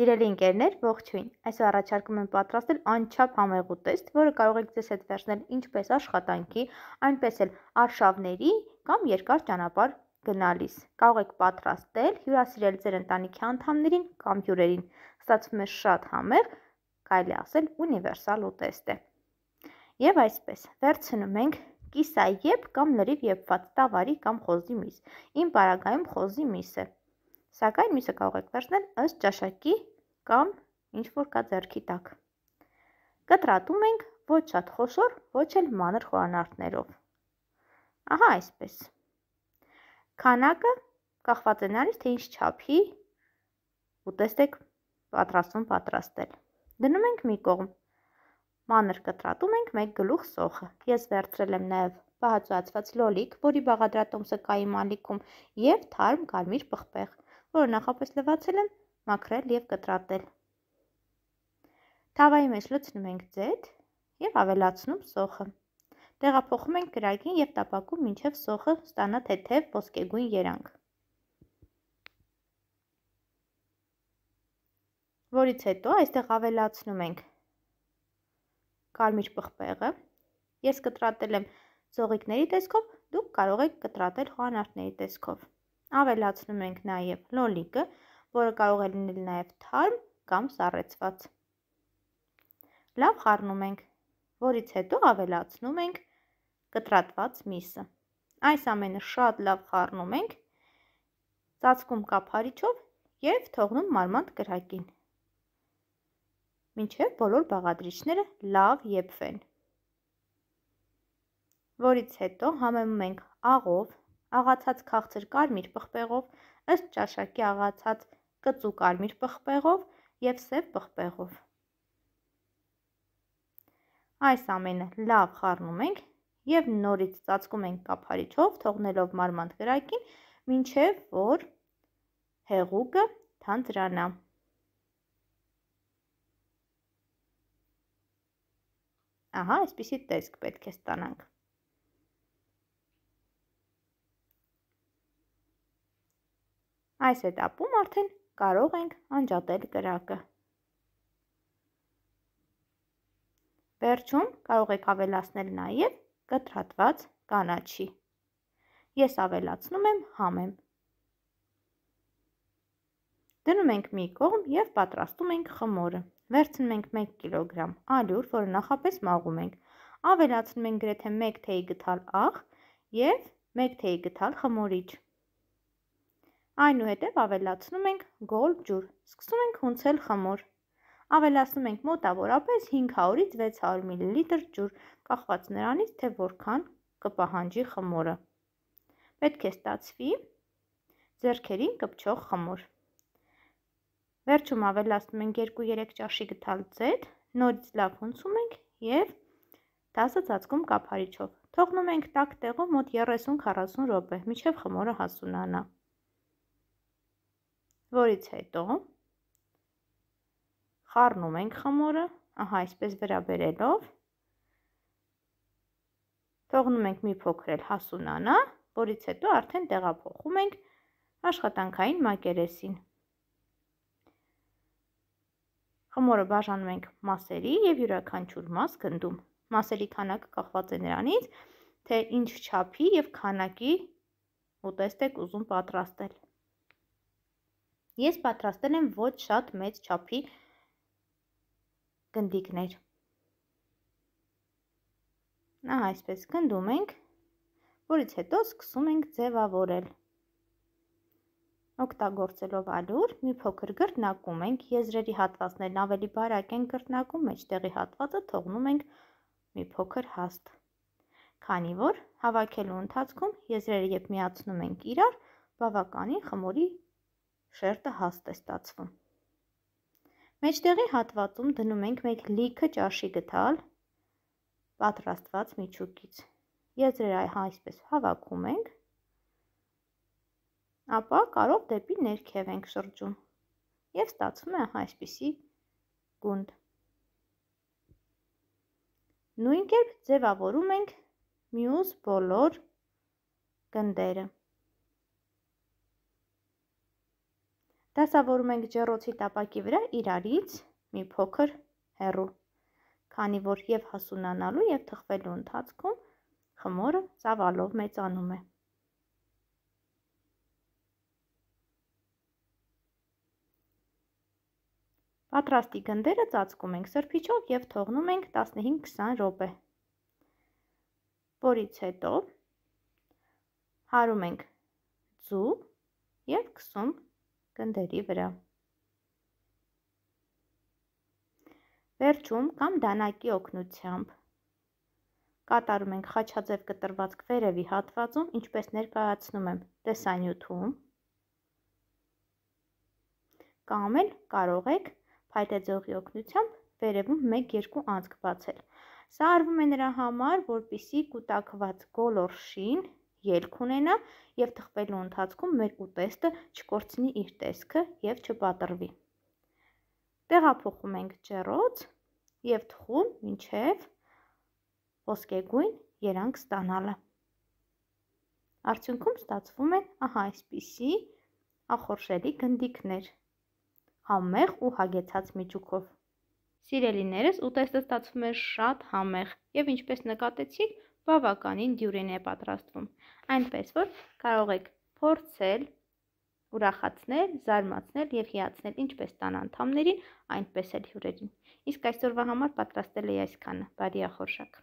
Սիրելի ընկերներ, ողջույն։ Այսօր առաջարկում եմ պատրաստել անչափ համեղու տեստ, որը կարող եք ձեզ հետ վերցնել ինչպես աշխատանքի, այնպես էլ արշավների կամ երկար ճանապարհ գնալիս։ Կարող եք պատրաստել, հյուրասիրել ձեր ընտանիքի անդամներին կամ հյուրերին։ Ստացվում է շատ համեղ, կարելի ասել ունիվերսալ ուտեստ է։ Եվ այսպես, վերցնում ենք կիսայեփ կամ լրիվ եփված տավարի կամ խոզի միս։ Իմ պարագայում խոզի միս է։ միս Սակայն միսը կարող եք վերցնել ըստ ճաշակի կամ ինչ որ կա ձեռքի տակ։ Կտրատում ենք ոչ շատ խոշոր, ոչ էլ մանր խորանարդներով։ Ահա այսպես։ Քանակը կախված է նրանից, թե ինչ չափի ուտեսեք պատրաստում պատրաստել։ Դնում ենք մի կողմ։ Մանր կտրատում ենք մեկ գլուխ սոխը։ Ես վերցրել եմ նաև բաղաձուացված լոլիկ, որի բաղադրատոմսը կա իմ ալիքում, եւ թարմ կարմիր պղպեղ որը նախապես լվացել եմ, մաքրել և կտրատել։ Թավայի մեջ լցնում ենք ձետ և ավելացնում սոխը։ Տեղափոխում ենք կրակին և տապակում մինչև սոխը ստանա թեթև ոսկեգույն երանգ։ Որից հետո այստեղ ավելացնում ենք կարմիր պղպեղը։ Ես կտրատել եմ զողիկների տեսքով, դուք կարող եք կտրատել խոանարդների տեսքով։ Ավելացնում ենք նաև լոլիկը, որը կարող է լինել նաև թարմ կամ սառեցված։ Լավ խառնում ենք, որից հետո ավելացնում ենք կտրատված միսը։ Այս ամենը շատ լավ խառնում ենք ծածկում կափարիչով եւ թողնում մարմանդ կրակին։ Մինչեւ բոլոր բաղադրիչները լավ եփվեն։ Որից հետո համեմում ենք աղով, աղացած քաղցր կարմիր պղպեղով ըստ ճաշակի աղացած կծու կարմիր պղպեղով եւ սև պղպեղով այս ամենը լավ խառնում ենք եւ նորից ծածկում ենք կափարիչով թողնելով մարմանդ գրակին մինչեւ որ հեղուկը թանձրանա Ահա, այսպիսի տեսք պետք է ստանանք։ Այս էտապում արդեն կարող ենք անջատել կրակը։ Վերջում կարող եք ավելացնել նաև կտրատված կանաչի։ Ես ավելացնում եմ համեմ։ Դնում ենք մի կողմ և պատրաստում ենք խմորը։ Վերցնում ենք 1 կիլոգրամ ալյուր, որը նախապես մաղում ենք։ Ավելացնում ենք գրեթե 1 թեյի գթալ աղ և 1 թեյի գթալ խմորիչ։ Այնուհետև ավելացնում ենք գոլ ջուր։ Սկսում ենք հունցել խմոր։ Ավելացնում ենք մոտավորապես 500-ից 600 մլ ջուր, կախված նրանից, թե որքան կպահանջի խմորը։ Պետք է ստացվի ձերքերին կպչող խմոր։ Վերջում ավելացնում ենք 2-3 ճաշիկ թալ ձետ, նորից լավ հունցում ենք եւ 10 ծածկում կափարիչով։ Թողնում ենք տակ տեղով մոտ 30-40 րոպե, միջև խմորը հասունանա որից հետո խառնում ենք խմորը, ահա այսպես վրա բերելով, թողնում ենք մի փոքրել հասունանա, որից հետո արդեն տեղափոխում ենք աշխատանքային մակերեսին։ Խմորը բաժանում ենք մասերի և յուրականչուր մաս գնդում։ Մասերի քանակը կախված է նրանից, թե ինչ չափի և քանակի ուտեստ եք ուզում պատրաստել։ Ես պատրաստել եմ ոչ շատ մեծ չափի գնդիկներ։ Ահա այսպես գնդում ենք, որից հետո սկսում ենք ձևավորել։ Օգտագործելով ալյուր մի փոքր գրտնակում ենք, եզրերի հատվածներն ավելի բարակ են գրտնակում, մեջտեղի հատվածը թողնում ենք մի փոքր հաստ։ Քանի որ հավաքելու ընթացքում եզրերը երբ միացնում ենք իրար, բավականին խմորի շերտը հաստ է ստացվում։ Մեջտեղի հատվածում դնում ենք մեկ լիքը ճաշի գտալ պատրաստված միջուկից։ Եզրերը հա, այսպես հավաքում ենք, ապա կարով դեպի ներքև ենք շրջում և ստացվում է հա, այսպիսի գունդ։ Նույն կերպ ձևավորում ենք մյուս բոլոր գնդերը։ Դասավորում ենք ջերոցի տապակի վրա իրարից մի փոքր հեռու, քանի որ եւ հասունանալու եւ թխվելու ընթացքում խմորը ծավալով մեծանում է։ Պատրաստի գնդերը ծածկում ենք սրբիչով եւ թողնում ենք 15-20 րոպե։ Որից հետո հարում ենք ձու եւ 20 գնդերի վրա։ Վերջում կամ դանակի օգնությամբ կատարում ենք խաչաձև կտրվածք վերևի հատվածում, ինչպես ներկայացնում եմ տեսանյութում, կամ էլ կարող եք փայտե ձողի օգնությամբ վերևում 1-2 անցք բացել։ Սա արվում է նրա համար, որպիսի կուտակված գոլորշին ելք ունենա եւ թխվելու ընթացքում մեր ուտեստը չկորցնի իր տեսքը եւ չպատրվի։ Տեղափոխում ենք ջեռոց եւ թխում ինչեւ ոսկեգույն երանգ ստանալը։ Արդյունքում ստացվում են ահա այսպիսի ախորշելի գնդիկներ համեղ ու հագեցած միջուկով։ Սիրելիներս, ուտեստը ստացվում է շատ համեղ եւ ինչպես նկատեցիք, բավականին դյուրին է պատրաստվում։ Այնպես որ կարող եք փորձել, ուրախացնել, զարմացնել եւ հիացնել ինչպես տան անդամներին, այնպես էլ հյուրերին։ Իսկ այսօրվա համար պատրաստել էի այսքանը։ Բարի ախորշակ։